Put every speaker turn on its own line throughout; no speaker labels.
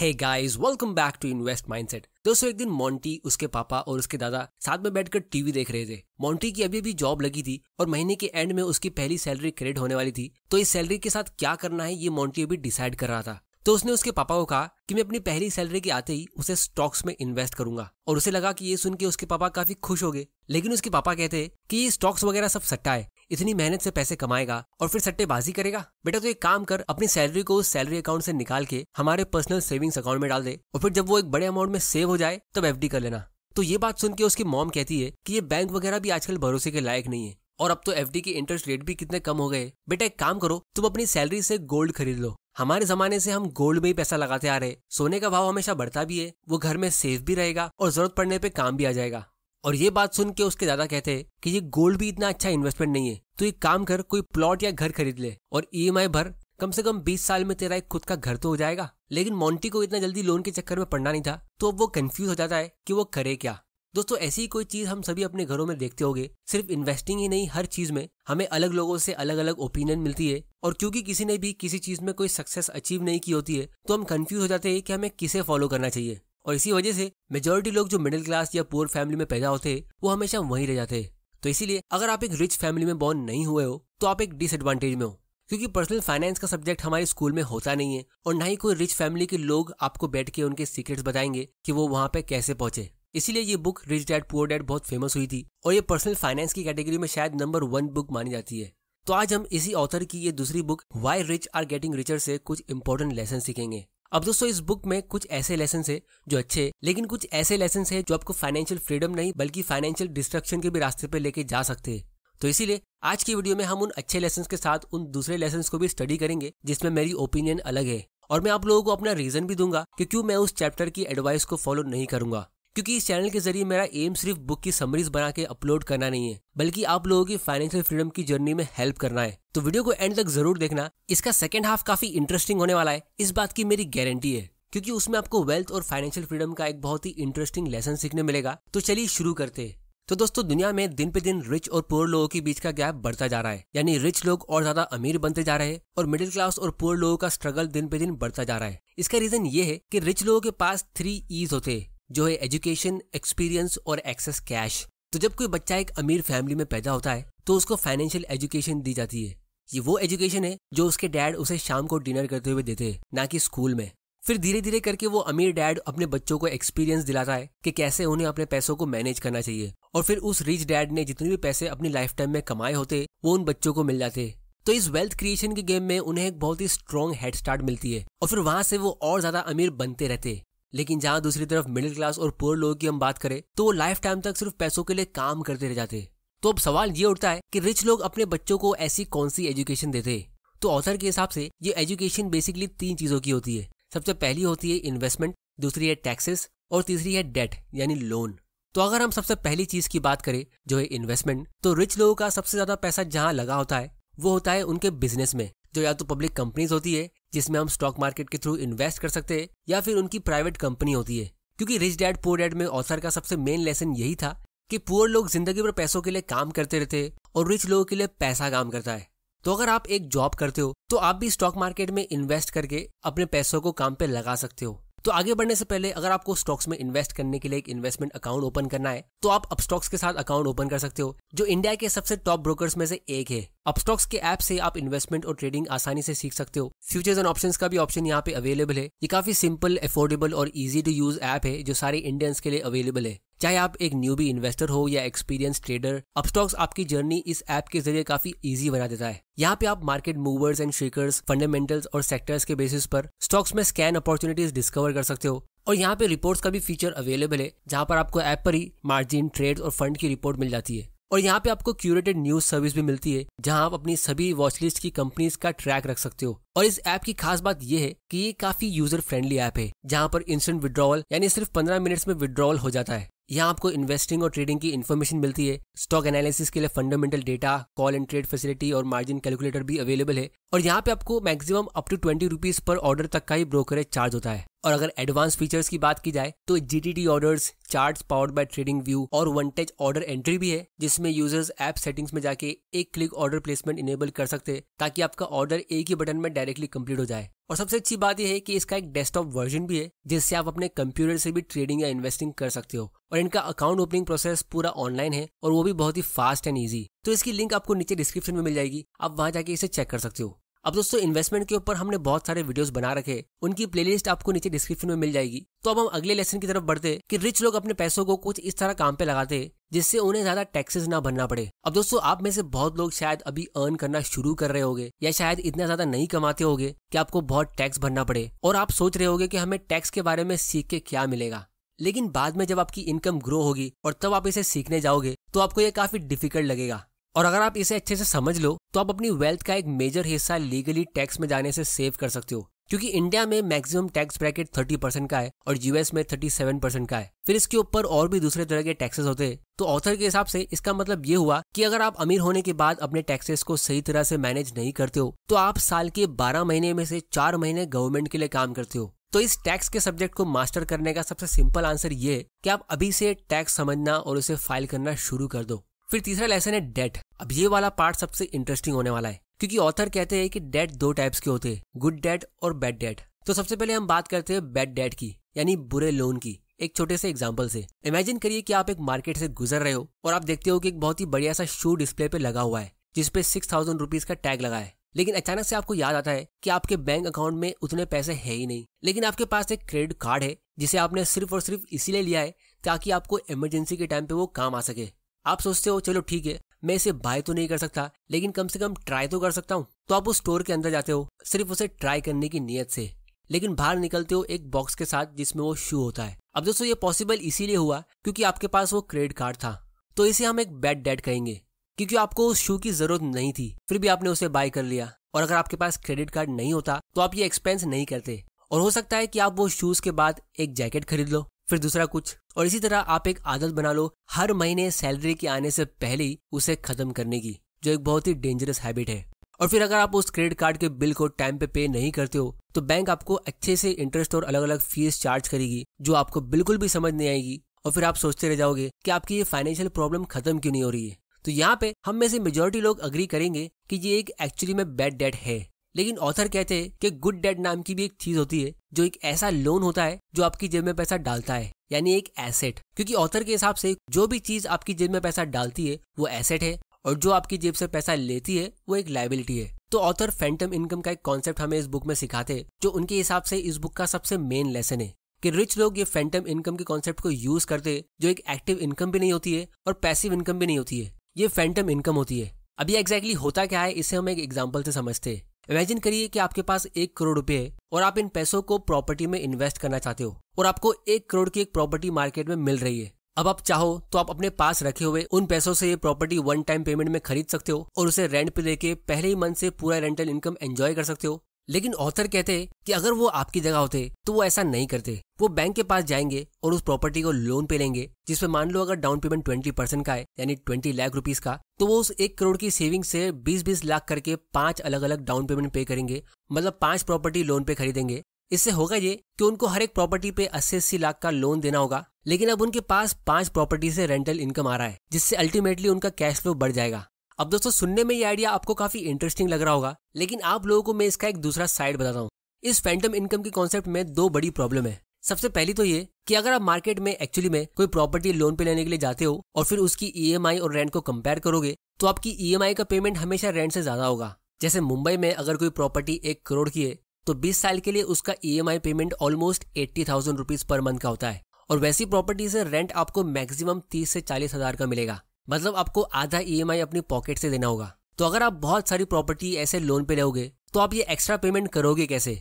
Hey guys welcome back to Invest Mindset दोस्तों एक दिन मॉन्टी उसके पापा और उसके दादा साथ में बैठकर टीवी देख रहे थे मॉन्टी की अभी भी जॉब लगी थी और महीने के एंड में उसकी पहली सैलरी क्रेडिट होने वाली थी तो इस सैलरी के साथ क्या करना है ये मॉन्टी अभी डिसाइड कर रहा था तो उसने उसके पापा को कहा कि मैं अपनी पहली सैलरी के आते ही उसे स्टॉक्स में इन्वेस्ट करूंगा और उसे लगा कि ये सुन के उसके पापा काफी खुश हो गए लेकिन उसके पापा कहते कि ये स्टॉक्स वगैरह सब सट्टा है इतनी मेहनत से पैसे कमाएगा और फिर सट्टेबाजी करेगा बेटा तो एक काम कर अपनी सैलरी को उस सैलरी अकाउंट से निकाल के हमारे पर्सनल सेविंग्स अकाउंट में डाल दे और फिर जब वो एक बड़े अमाउंट में सेव हो जाए तब एफ कर लेना तो ये बात सुन के उसकी मॉम कहती है कि ये बैंक वगैरह भी आजकल भरोसे के लायक नहीं है और अब तो एफ के इंटरेस्ट रेट भी कितने कम हो गए बेटा एक काम करो तुम अपनी सैलरी से गोल्ड खरीद लो हमारे जमाने से हम गोल्ड में ही पैसा लगाते आ रहे सोने का भाव हमेशा बढ़ता भी है वो घर में सेफ भी रहेगा और जरूरत पड़ने पे काम भी आ जाएगा और ये बात सुन के उसके दादा कहते हैं कि ये गोल्ड भी इतना अच्छा इन्वेस्टमेंट नहीं है तो एक काम कर कोई प्लॉट या घर खरीद ले और ईएमआई e भर कम से कम 20 साल में तेरा एक खुद का घर तो हो जाएगा लेकिन मोंटी को इतना जल्दी लोन के चक्कर में पड़ना नहीं था तो अब वो कंफ्यूज हो जाता है कि वो करे क्या दोस्तों ऐसी कोई चीज हम सभी अपने घरों में देखते होंगे सिर्फ इन्वेस्टिंग ही नहीं हर चीज में हमें अलग लोगों से अलग अलग ओपिनियन मिलती है और क्योंकि किसी ने भी किसी चीज में कोई सक्सेस अचीव नहीं की होती है तो हम कंफ्यूज हो जाते हैं कि हमें किसे फॉलो करना चाहिए और इसी वजह से मेजोरिटी लोग जो मिडिल क्लास या पुअर फैमिली में पैदा होते हैं वो हमेशा वहीं रह जाते हैं तो इसीलिए अगर आप एक रिच फैमिली में बॉर्न नहीं हुए हो तो आप एक डिसएडवांटेज में हो क्योंकि पर्सनल फाइनेंस का सब्जेक्ट हमारे स्कूल में होता नहीं है और ना ही कोई रिच फैमिली के लोग आपको बैठ के उनके सीक्रेट्स बताएंगे कि वो वहाँ पे कैसे पहुंचे इसीलिए ये book Rich Dad Poor Dad बहुत फेमस हुई थी और ये पर्सनल फाइनेंस की कैटेगरी में शायद नंबर वन बुक मानी जाती है तो आज हम इसी ऑथर की ये दूसरी book why rich are getting richer से कुछ इंपॉर्टेंट लेसन सीखेंगे अब दोस्तों इस बुक में कुछ ऐसे लेसन है जो अच्छे लेकिन कुछ ऐसे लेसन है जो आपको फाइनेंशियल फ्रीडम नहीं बल्कि फाइनेंशियल डिस्ट्रक्शन के भी रास्ते पर लेके जा सकते हैं तो इसीलिए आज की वीडियो में हम उन अच्छे लेसन के साथ उन दूसरे लेसन को भी स्टडी करेंगे जिसमें मेरी ओपिनियन अलग है और मैं आप लोगों को अपना रीजन भी दूंगा कि क्यों मैं उस चैप्टर की एडवाइस को फॉलो नहीं करूंगा क्योंकि इस चैनल के जरिए मेरा एम सिर्फ बुक की समरीज बना के अपलोड करना नहीं है बल्कि आप लोगों की फाइनेंशियल फ्रीडम की जर्नी में हेल्प करना है तो वीडियो को एंड तक जरूर देखना इसका सेकेंड हाफ काफी इंटरेस्टिंग होने वाला है इस बात की मेरी गारंटी है क्योंकि उसमें आपको वेल्थ और फाइनेंशियल फ्रीडम का एक बहुत ही इंटरेस्टिंग लेसन सीखने मिलेगा तो चलिए शुरू करते हैं तो दोस्तों दुनिया में दिन पे दिन रिच और पुअर लोगों के बीच का गैप बढ़ता जा रहा है यानी रिच लोग और ज्यादा अमीर बनते जा रहे हैं और मिडिल क्लास और पुअर लोगों का स्ट्रगल दिन पे दिन बढ़ता जा रहा है इसका रीजन ये है कि रिच लोगों के पास थ्री ईज होते हैं जो है एजुकेशन एक्सपीरियंस और एक्सेस कैश तो जब कोई बच्चा एक अमीर फैमिली में पैदा होता है तो उसको फाइनेंशियल एजुकेशन दी जाती है ये वो एजुकेशन है जो उसके डैड उसे शाम को डिनर करते हुए देते हैं ना कि स्कूल में फिर धीरे धीरे करके वो अमीर डैड अपने बच्चों को एक्सपीरियंस दिलाता है कि कैसे उन्हें अपने पैसों को मैनेज करना चाहिए और फिर उस रिच डैड ने जितने भी पैसे अपनी लाइफ टाइम में कमाए होते वो उन बच्चों को मिल जाते तो इस वेल्थ क्रिएशन के गेम में उन्हें एक बहुत ही स्ट्रॉन्ग हेड स्टार्ट मिलती है और फिर वहां से वो और ज्यादा अमीर बनते रहते लेकिन जहाँ दूसरी तरफ मिडिल क्लास और पुअर लोगों की हम बात करें तो वो लाइफ टाइम तक सिर्फ पैसों के लिए काम करते रह जाते तो अब सवाल ये उठता है कि रिच लोग अपने बच्चों को ऐसी कौन सी एजुकेशन देते तो ऑथर के हिसाब से ये एजुकेशन बेसिकली तीन चीज़ों की होती है सबसे पहली होती है इन्वेस्टमेंट दूसरी है टैक्सेस और तीसरी है डेट यानी लोन तो अगर हम सबसे पहली चीज की बात करें जो है इन्वेस्टमेंट तो रिच लोगों का सबसे ज्यादा पैसा जहाँ लगा होता है वो होता है उनके बिजनेस में जो या तो पब्लिक कंपनीज होती है जिसमें हम स्टॉक मार्केट के थ्रू इन्वेस्ट कर सकते हैं या फिर उनकी प्राइवेट कंपनी होती है क्योंकि रिच डैड पुअर डैड में ऑथर का सबसे मेन लेसन यही था कि पुअर लोग जिंदगी भर पैसों के लिए काम करते रहते और रिच लोगों के लिए पैसा काम करता है तो अगर आप एक जॉब करते हो तो आप भी स्टॉक मार्केट में इन्वेस्ट करके अपने पैसों को काम पे लगा सकते हो तो आगे बढ़ने से पहले अगर आपको स्टॉक्स में इन्वेस्ट करने के लिए एक इन्वेस्टमेंट अकाउंट ओपन करना है तो आप अपस्टॉक्स के साथ अकाउंट ओपन कर सकते हो जो इंडिया के सबसे टॉप ब्रोकर्स में से एक है अपस्टॉक्स के ऐप से आप इन्वेस्टमेंट और ट्रेडिंग आसानी से सीख सकते हो फ्यूचर्स एंड ऑप्शंस का भी ऑप्शन यहाँ पे अवेलेबल है ये काफी सिंपल अफोर्डेबल और इजी टू यूज ऐप है जो सारे इंडियंस के लिए अवेलेबल है चाहे आप एक न्यू भी इन्वेस्टर हो या एक्सपीरियंस ट्रेडर अपस्टॉक्स आपकी जर्नी इस ऐप के जरिए काफी इजी बना देता है यहाँ पे आप market movers and shakers fundamentals और सेक्टर्स के बेसिस पर स्टॉक्स में स्कैन अपॉर्चुनिटीज डिस्कवर कर सकते हो और यहाँ पे रिपोर्ट्स का भी फीचर अवेलेबल है जहाँ पर आपको ऐप पर ही मार्जिन ट्रेड और फंड की रिपोर्ट मिल जाती है और यहाँ पे आपको क्यूरेटेड न्यूज सर्विस भी मिलती है जहाँ आप अपनी सभी वॉचलिस्ट की कंपनीज का ट्रैक रख सकते हो और इस ऐप की खास बात यह है कि ये काफी यूजर फ्रेंडली ऐप है जहाँ पर इंस्टेंट विड्रॉवल यानी सिर्फ 15 मिनट्स में विड्रॉवल हो जाता है यहाँ आपको इन्वेस्टिंग और ट्रेडिंग की इन्फॉर्मेशन मिलती है स्टॉक एनालिसिस के लिए fundamental data call and trade facility और मार्जिन कैलकुलेटर भी अवेलेबल है और यहाँ पे आपको maximum up to twenty rupees पर ऑर्डर तक का ही ब्रोकरेज चार्ज होता है और अगर एडवांस फीचर्स की बात की जाए तो GTD orders chart powered by TradingView और वन टच ऑर्डर एंट्री भी है जिसमें यूजर्स ऐप सेटिंग्स में जाके एक क्लिक ऑर्डर प्लेसमेंट इनेबल कर सकते हैं ताकि आपका ऑर्डर एक ही बटन में डायरेक्टली कंप्लीट हो जाए और सबसे अच्छी बात यह है कि इसका एक डेस्कटॉप वर्जन भी है जिससे आप अपने कंप्यूटर से भी ट्रेडिंग या इन्वेस्टिंग कर सकते हो और इनका अकाउंट ओपनिंग प्रोसेस पूरा ऑनलाइन है और वो भी बहुत ही फास्ट एंड ईजी तो इसकी लिंक आपको नीचे डिस्क्रिप्शन में मिल जाएगी आप वहां जाके इसे चेक कर सकते हो अब दोस्तों इन्वेस्टमेंट के ऊपर हमने बहुत सारे वीडियोस बना रखे उनकी प्लेलिस्ट आपको नीचे डिस्क्रिप्शन में मिल जाएगी तो अब हम अगले लेसन की तरफ बढ़ते कि रिच लोग अपने पैसों को कुछ इस तरह काम पे लगाते जिससे उन्हें ज्यादा टैक्सेस ना भरना पड़े अब दोस्तों आप में से बहुत लोग शायद अभी अर्न करना शुरू कर रहे होगे या शायद इतना ज्यादा नहीं कमाते होगे कि आपको बहुत टैक्स भरना पड़े और आप सोच रहे होगे कि हमें टैक्स के बारे में सीख के क्या मिलेगा लेकिन बाद में जब आपकी इनकम ग्रो होगी और तब आप इसे सीखने जाओगे तो आपको ये काफी डिफिकल्ट लगेगा और अगर आप इसे अच्छे से समझ लो तो आप अपनी वेल्थ का एक मेजर हिस्सा लीगली टैक्स में जाने से सेव कर सकते हो क्योंकि इंडिया में मैक्सिमम टैक्स ब्रैकेट 30 परसेंट का है और यूएस में 37 परसेंट का है फिर इसके ऊपर और भी दूसरे तरह के टैक्सेस होते हैं तो ऑथर के हिसाब से इसका मतलब ये हुआ कि अगर आप अमीर होने के बाद अपने टैक्सेस को सही तरह से मैनेज नहीं करते हो तो आप साल के 12 महीने में से चार महीने गवर्नमेंट के लिए काम करते हो तो इस टैक्स के सब्जेक्ट को मास्टर करने का सबसे सिंपल आंसर ये कि आप अभी से टैक्स समझना और उसे फाइल करना शुरू कर दो फिर तीसरा लेसन है डेट अब ये वाला पार्ट सबसे इंटरेस्टिंग होने वाला है क्योंकि ऑथर कहते हैं कि डेट दो टाइप्स के होते हैं गुड डेट और बैड डेट तो सबसे पहले हम बात करते हैं बैड डेट की यानी बुरे लोन की एक छोटे से एग्जाम्पल से इमेजिन करिए कि आप एक मार्केट से गुजर रहे हो और आप देखते हो कि एक बहुत ही बढ़िया सा शू डिस्प्ले पे लगा हुआ है जिसपे सिक्स थाउजेंड रुपीज का टैग लगा है लेकिन अचानक से आपको याद आता है कि आपके बैंक अकाउंट में उतने पैसे है ही नहीं लेकिन आपके पास एक क्रेडिट कार्ड है जिसे आपने सिर्फ और सिर्फ इसीलिए लिया है ताकि आपको इमरजेंसी के टाइम पे वो काम आ सके आप सोचते हो चलो ठीक है मैं इसे बाय तो नहीं कर सकता लेकिन कम से कम ट्राई तो कर सकता हूँ तो आप उस स्टोर के अंदर जाते हो सिर्फ उसे ट्राई करने की नीयत से लेकिन बाहर निकलते हो एक बॉक्स के साथ जिसमें वो शू होता है अब दोस्तों ये पॉसिबल इसीलिए हुआ क्योंकि आपके पास वो क्रेडिट कार्ड था तो इसे हम एक बैड डेट कहेंगे क्योंकि आपको उस शू की जरूरत नहीं थी फिर भी आपने उसे बाय कर लिया और अगर आपके पास क्रेडिट कार्ड नहीं होता तो आप ये एक्सपेंस नहीं करते और हो सकता है कि आप वो शूज के बाद एक जैकेट खरीद लो फिर दूसरा कुछ और इसी तरह आप एक आदत बना लो हर महीने सैलरी के आने से पहले ही उसे खत्म करने की जो एक बहुत ही डेंजरस हैबिट है और फिर अगर आप उस क्रेडिट कार्ड के बिल को टाइम पे पे नहीं करते हो तो बैंक आपको अच्छे से इंटरेस्ट और अलग अलग फीस चार्ज करेगी जो आपको बिल्कुल भी समझ नहीं आएगी और फिर आप सोचते रह जाओगे कि आपकी ये फाइनेंशियल प्रॉब्लम खत्म क्यों नहीं हो रही है तो यहाँ पे हम में से मेजोरिटी लोग अग्री करेंगे कि ये एक एक्चुअली में बैड डेट है लेकिन ऑथर कहते हैं कि गुड डेट नाम की भी एक चीज होती है जो एक ऐसा लोन होता है जो आपकी जेब में पैसा डालता है यानी एक एसेट क्योंकि ऑथर के हिसाब से जो भी चीज आपकी जेब में पैसा डालती है वो एसेट है और जो आपकी जेब से पैसा लेती है वो एक लाइबिलिटी है तो ऑथर फैंटम इनकम का एक कॉन्सेप्ट हमें इस बुक में सिखाते हैं जो उनके हिसाब से इस बुक का सबसे मेन लेसन है कि रिच लोग ये फैंटम इनकम के कॉन्सेप्ट को यूज करते हैं जो एक एक्टिव इनकम भी नहीं होती है और पैसिव इनकम भी नहीं होती है ये फैंटम इनकम होती है अभी एग्जैक्टली exactly होता क्या है इसे हम एक एग्जाम्पल से समझते हैं इमेजिन करिए कि आपके पास एक करोड़ रुपए है और आप इन पैसों को प्रॉपर्टी में इन्वेस्ट करना चाहते हो और आपको एक करोड़ की एक प्रॉपर्टी मार्केट में मिल रही है अब आप चाहो तो आप अपने पास रखे हुए उन पैसों से ये प्रॉपर्टी वन टाइम पेमेंट में खरीद सकते हो और उसे रेंट पे लेके पहले ही मंथ से पूरा रेंटल इनकम एंजॉय कर सकते हो लेकिन ऑथर कहते कि अगर वो आपकी जगह होते तो वो ऐसा नहीं करते वो बैंक के पास जाएंगे और उस प्रॉपर्टी को लोन पे लेंगे जिसमें मान लो अगर डाउन पेमेंट ट्वेंटी परसेंट का है यानी ट्वेंटी लाख रुपीस का तो वो उस एक करोड़ की सेविंग से बीस बीस लाख करके पांच अलग अलग डाउन पेमेंट पे करेंगे मतलब पांच प्रॉपर्टी लोन पे खरीदेंगे इससे होगा ये कि उनको हर एक प्रॉपर्टी पे अस्सी अस्सी लाख का लोन देना होगा लेकिन अब उनके पास पांच प्रॉपर्टी से रेंटल इनकम आ रहा है जिससे अल्टीमेटली उनका कैश फ्लो बढ़ जाएगा अब दोस्तों सुनने में ये आइडिया आपको काफी इंटरेस्टिंग लग रहा होगा लेकिन आप लोगों को मैं इसका एक दूसरा साइड बताता हूँ इस फैंटम इनकम के कॉन्सेप्ट में दो बड़ी प्रॉब्लम है सबसे पहली तो ये कि अगर आप मार्केट में एक्चुअली में कोई प्रॉपर्टी लोन पे लेने के लिए जाते हो और फिर उसकी ईएमआई e और रेंट को कंपेयर करोगे तो आपकी ईएमआई e का पेमेंट हमेशा रेंट से ज्यादा होगा जैसे मुंबई में अगर कोई प्रॉपर्टी एक करोड़ की है तो 20 साल के लिए उसका EMI payment almost eighty thousand rupees per month का होता है और वैसी प्रॉपर्टी से रेंट आपको मैक्सिमम तीस से चालीस हजार का मिलेगा मतलब आपको आधा ई e अपनी पॉकेट से देना होगा तो अगर आप बहुत सारी प्रॉपर्टी ऐसे लोन पे लोगे तो आप ये एक्स्ट्रा पेमेंट करोगे कैसे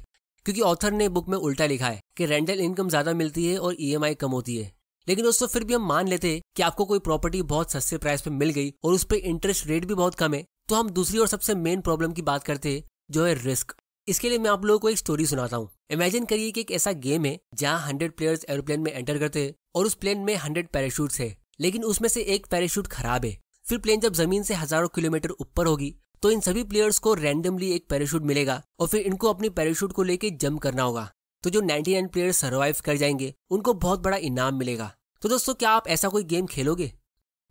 क्योंकि ऑथर ने बुक में उल्टा लिखा है कि रेंटल इनकम ज्यादा मिलती है और ईएमआई e कम होती है लेकिन दोस्तों फिर भी हम मान लेते हैं कि आपको कोई प्रॉपर्टी बहुत सस्ते प्राइस पे मिल गई और उस पर इंटरेस्ट रेट भी बहुत कम है तो हम दूसरी और सबसे मेन प्रॉब्लम की बात करते हैं जो है रिस्क इसके लिए मैं आप लोगों को एक स्टोरी सुनाता हूँ इमेजिन करिए कि एक ऐसा गेम है जहाँ हंड्रेड प्लेयर्स एरोप्लेन में एंटर करते हैं और उस प्लेन में हंड्रेड पैराशूट है लेकिन उसमें से एक पैराशूट खराब है फिर प्लेन जब जमीन से हजारों किलोमीटर ऊपर होगी तो इन सभी प्लेयर्स को रैंडमली एक पैराशूट मिलेगा और फिर इनको अपनी पैराशूट को लेके जंप करना होगा तो जो 99 प्लेयर्स सर्वाइव कर जाएंगे उनको बहुत बड़ा इनाम मिलेगा तो दोस्तों क्या आप ऐसा कोई गेम खेलोगे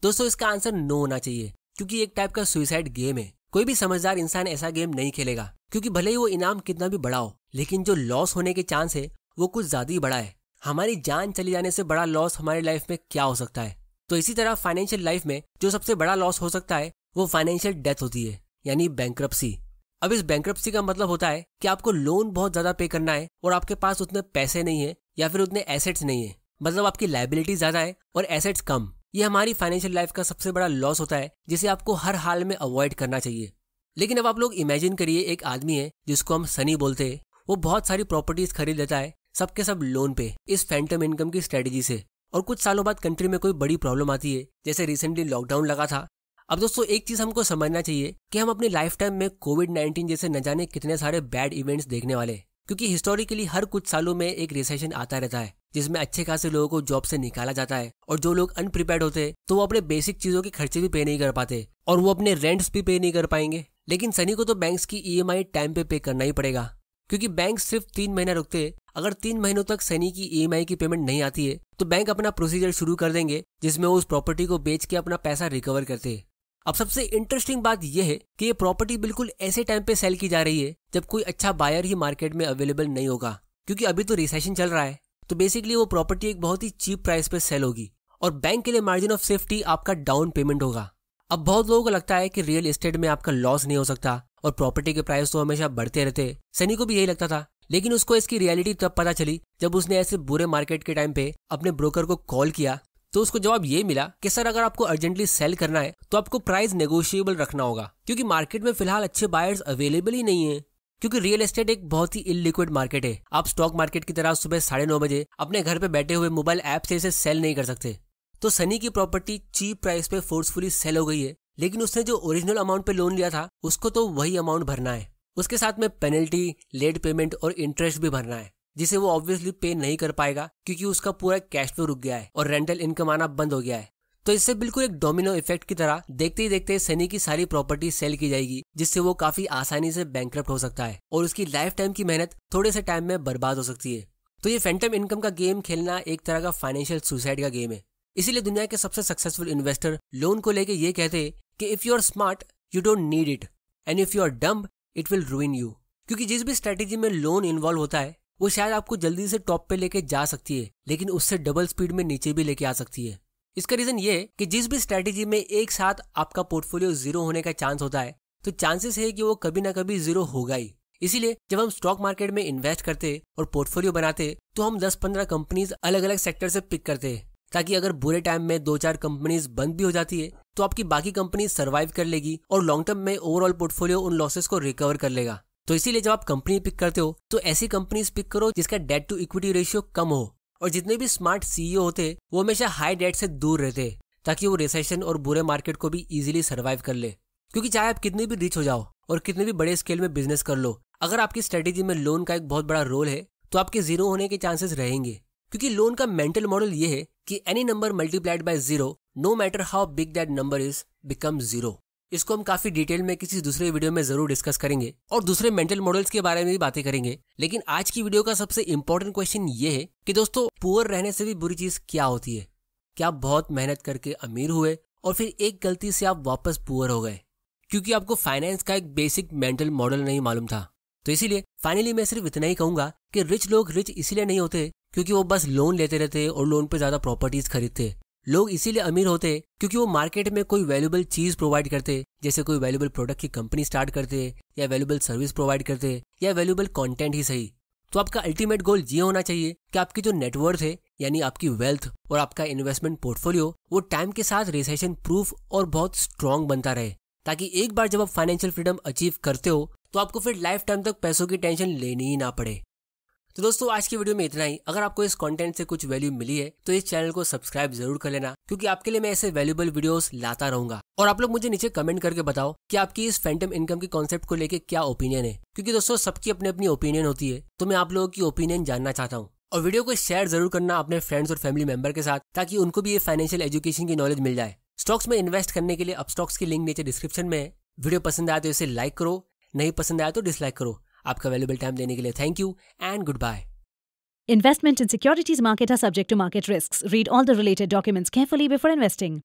दोस्तों इसका आंसर नो होना चाहिए क्योंकि एक टाइप का सुइसाइड गेम है कोई भी समझदार इंसान ऐसा गेम नहीं खेलेगा क्योंकि भले ही वो इनाम कितना भी बड़ा हो लेकिन जो लॉस होने के चांस है वो कुछ ज्यादा ही बड़ा है हमारी जान चली जाने से बड़ा लॉस हमारी लाइफ में क्या हो सकता है तो इसी तरह फाइनेंशियल लाइफ में जो सबसे बड़ा लॉस हो सकता है वो फाइनेंशियल डेथ होती है यानी बैंक्रप्सी अब इस बैंक्रप्सी का मतलब होता है कि आपको लोन बहुत ज्यादा पे करना है और आपके पास उतने पैसे नहीं है या फिर उतने एसेट्स नहीं है मतलब आपकी लाइबिलिटी ज्यादा है और एसेट्स कम ये हमारी फाइनेंशियल लाइफ का सबसे बड़ा लॉस होता है जिसे आपको हर हाल में अवॉइड करना चाहिए लेकिन अब आप लोग इमेजिन करिए एक आदमी है जिसको हम सनी बोलते हैं वो बहुत सारी प्रॉपर्टीज खरीद लेता है सबके सब लोन पे इस फैंटम इनकम की स्ट्रेटेजी से और कुछ सालों बाद कंट्री में कोई बड़ी प्रॉब्लम आती है जैसे रिसेंटली लॉकडाउन लगा था अब दोस्तों एक चीज हमको समझना चाहिए कि हम अपने लाइफ टाइम में कोविड नाइन्टीन जैसे न जाने कितने सारे बैड इवेंट्स देखने वाले क्योंकि हिस्टोरिकली हर कुछ सालों में एक रिसेशन आता रहता है जिसमें अच्छे खासे लोगों को जॉब से निकाला जाता है और जो लोग अनप्रिपेयर्ड होते हैं तो वो अपने बेसिक चीजों के खर्चे भी पे नहीं कर पाते और वो अपने रेंट्स भी पे नहीं कर पाएंगे लेकिन सनी को तो बैंक्स की ईएमआई e टाइम पे पे करना ही पड़ेगा क्योंकि बैंक सिर्फ तीन महीना रुकते हैं अगर तीन महीनों तक सनी की ई e की पेमेंट नहीं आती है तो बैंक अपना प्रोसीजर शुरू कर देंगे जिसमें वो उस प्रॉपर्टी को बेच के अपना पैसा रिकवर करते हैं अब सबसे इंटरेस्टिंग बात यह है कि ये प्रॉपर्टी बिल्कुल ऐसे टाइम पे सेल की जा रही है जब कोई अच्छा बायर ही मार्केट में अवेलेबल नहीं होगा क्योंकि अभी तो रिसेशन चल रहा है तो बेसिकली वो प्रॉपर्टी एक बहुत ही चीप प्राइस पे सेल होगी और बैंक के लिए मार्जिन ऑफ सेफ्टी आपका डाउन पेमेंट होगा अब बहुत लोगों को लगता है कि रियल एस्टेट में आपका लॉस नहीं हो सकता और प्रॉपर्टी के प्राइस तो हमेशा बढ़ते रहते सनी को भी यही लगता था लेकिन उसको इसकी रियलिटी तब पता चली जब उसने ऐसे बुरे मार्केट के टाइम पे अपने ब्रोकर को कॉल किया तो उसको जवाब ये मिला कि सर अगर आपको अर्जेंटली सेल करना है तो आपको प्राइस नेगोशिएबल रखना होगा क्योंकि मार्केट में फिलहाल अच्छे बायर्स अवेलेबल ही नहीं है क्योंकि रियल एस्टेट एक बहुत ही इलिक्विड मार्केट है आप स्टॉक मार्केट की तरह सुबह साढ़े नौ बजे अपने घर पे बैठे हुए मोबाइल ऐप से इसे सेल नहीं कर सकते तो सनी की प्रॉपर्टी चीप प्राइस पे फोर्सफुली सेल हो गई है लेकिन उसने जो ओरिजिनल अमाउंट पे लोन लिया था उसको तो वही अमाउंट भरना है उसके साथ में पेनल्टी लेट पेमेंट और इंटरेस्ट भी भरना है जिसे वो ऑब्वियसली पे नहीं कर पाएगा क्योंकि उसका पूरा कैश फ्लो रुक गया है और रेंटल इनकम आना बंद हो गया है तो इससे बिल्कुल एक डोमिनो इफेक्ट की तरह देखते ही देखते सनी की सारी प्रॉपर्टी सेल की जाएगी जिससे वो काफी आसानी से बैंक हो सकता है और उसकी लाइफ टाइम की मेहनत थोड़े से टाइम में बर्बाद हो सकती है तो ये फैंटम इनकम का गेम खेलना एक तरह का फाइनेंशियल सुसाइड का गेम है इसीलिए दुनिया के सबसे सक्सेसफुल इन्वेस्टर लोन को लेके ये कहते कि if you are smart you don't need it and if you are dumb it will ruin you क्योंकि जिस भी स्ट्रेटेजी में लोन इन्वॉल्व होता है वो शायद आपको जल्दी से टॉप पे लेके जा सकती है लेकिन उससे डबल स्पीड में नीचे भी लेके आ सकती है इसका रीजन ये कि जिस भी स्ट्रेटेजी में एक साथ आपका पोर्टफोलियो जीरो होने का चांस होता है तो चांसेस है कि वो कभी ना कभी जीरो होगा ही इसीलिए जब हम स्टॉक मार्केट में इन्वेस्ट करते और पोर्टफोलियो बनाते तो हम 10-15 कंपनीज अलग अलग सेक्टर से पिक करते हैं ताकि अगर बुरे टाइम में दो चार कंपनीज बंद भी हो जाती है तो आपकी बाकी कंपनी सर्वाइव कर लेगी और लॉन्ग टर्म में ओवरऑल पोर्टफोलियो उन लॉसेस को रिकवर कर लेगा तो इसीलिए जब आप कंपनी पिक करते हो तो ऐसी कंपनीज पिक करो जिसका डेट टू इक्विटी रेशियो कम हो और जितने भी स्मार्ट सीईओ होते वो हमेशा हाई डेट से दूर रहते ताकि वो रिसेशन और बुरे मार्केट को भी इजिली सर्वाइव कर ले क्योंकि चाहे आप कितने भी रिच हो जाओ और कितने भी बड़े स्केल में बिजनेस कर लो अगर आपकी स्ट्रेटेजी में लोन का एक बहुत बड़ा रोल है तो आपके जीरो होने के चांसेस रहेंगे क्योंकि लोन का मेंटल मॉडल ये है कि any number multiplied by zero no matter how big that number is become zero इसको हम काफी डिटेल में किसी दूसरे वीडियो में जरूर डिस्कस करेंगे और दूसरे मेंटल मॉडल्स के बारे में भी बातें करेंगे लेकिन आज की वीडियो का सबसे इम्पोर्टेंट क्वेश्चन ये है कि दोस्तों पुअर रहने से भी बुरी चीज क्या होती है क्या आप बहुत मेहनत करके अमीर हुए और फिर एक गलती से आप वापस पुअर हो गए क्योंकि आपको फाइनेंस का एक बेसिक मेंटल मॉडल नहीं मालूम था तो इसीलिए फाइनली मैं सिर्फ इतना ही कहूंगा कि रिच लोग रिच इसीलिए नहीं होते क्योंकि वो बस लोन लेते रहते और लोन पे ज्यादा प्रॉपर्टीज खरीदते लोग इसीलिए अमीर होते क्योंकि वो मार्केट में कोई वैल्यूबल चीज प्रोवाइड करते जैसे कोई वैल्यूबल प्रोडक्ट की कंपनी स्टार्ट करते या वैल्यूबल सर्विस प्रोवाइड करते या वैल्यूबल कॉन्टेंट ही सही तो आपका अल्टीमेट गोल ये होना चाहिए कि आपकी जो नेटवर्थ है यानी आपकी वेल्थ और आपका इन्वेस्टमेंट पोर्टफोलियो वो टाइम के साथ रिसेशन प्रूफ और बहुत स्ट्रांग बनता रहे ताकि एक बार जब आप फाइनेंशियल फ्रीडम अचीव करते हो तो आपको फिर लाइफ टाइम तक पैसों की टेंशन लेनी ही ना पड़े तो दोस्तों आज की वीडियो में इतना ही अगर आपको इस कंटेंट से कुछ वैल्यू मिली है तो इस चैनल को सब्सक्राइब जरूर कर लेना क्योंकि आपके लिए मैं ऐसे वैल्यूबल वीडियोस लाता रहूंगा और आप लोग मुझे नीचे कमेंट करके बताओ कि आपकी इस फैंटम इनकम के कॉन्सेप्ट को लेके क्या ओपिनियन है क्योंकि दोस्तों सबकी अपनी अपनी ओपिनियन होती है तो मैं आप लोगों की ओपिनियन जानना चाहता हूँ और वीडियो को शेयर जरूर करना अपने फ्रेंड्स और फैमिली मेंबर के साथ ताकि उनको भी ये फाइनेंशियल एजुकेशन की नॉलेज मिल जाए स्टॉक्स में इन्वेस्ट करने के लिए अब स्टॉक्स की लिंक नीचे डिस्क्रिप्शन में है वीडियो पसंद आया तो इसे लाइक करो नहीं पसंद आया तो डिसलाइक करो आपका वैल्यूबल टाइम देने के लिए thank you and goodbye Investment in securities market are subject to market risks. Read all the related documents carefully before investing.